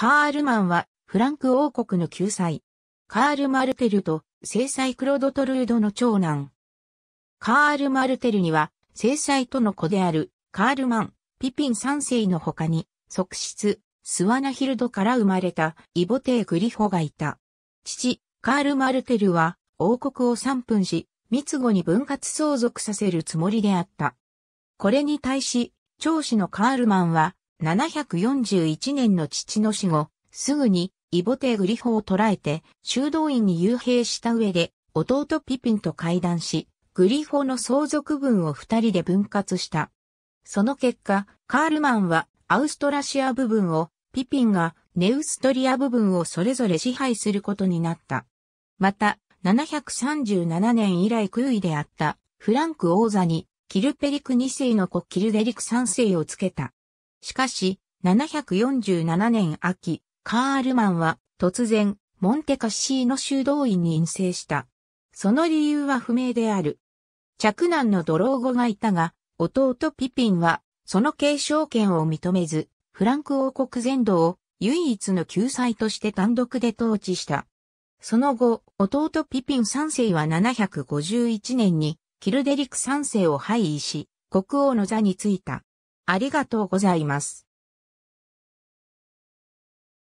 カールマンは、フランク王国の救済。カール・マルテルと、制裁クロドトルードの長男。カール・マルテルには、制裁との子である、カールマン、ピピン三世の他に、側室、スワナヒルドから生まれた、イボテー・グリホがいた。父、カール・マルテルは、王国を3分し、三つに分割相続させるつもりであった。これに対し、長子のカールマンは、741年の父の死後、すぐにイボテグリホを捕らえて修道院に幽閉した上で弟ピピンと会談し、グリホの相続分を二人で分割した。その結果、カールマンはアウストラシア部分を、ピピンがネウストリア部分をそれぞれ支配することになった。また、737年以来空位であったフランク王座にキルペリク2世の子キルデリク3世をつけた。しかし、747年秋、カールマンは突然、モンテカシーノ修道院に院生した。その理由は不明である。着難のドローゴがいたが、弟ピピンは、その継承権を認めず、フランク王国全土を唯一の救済として単独で統治した。その後、弟ピピン三世は751年に、キルデリク三世を廃位し、国王の座に就いた。ありがとうございます。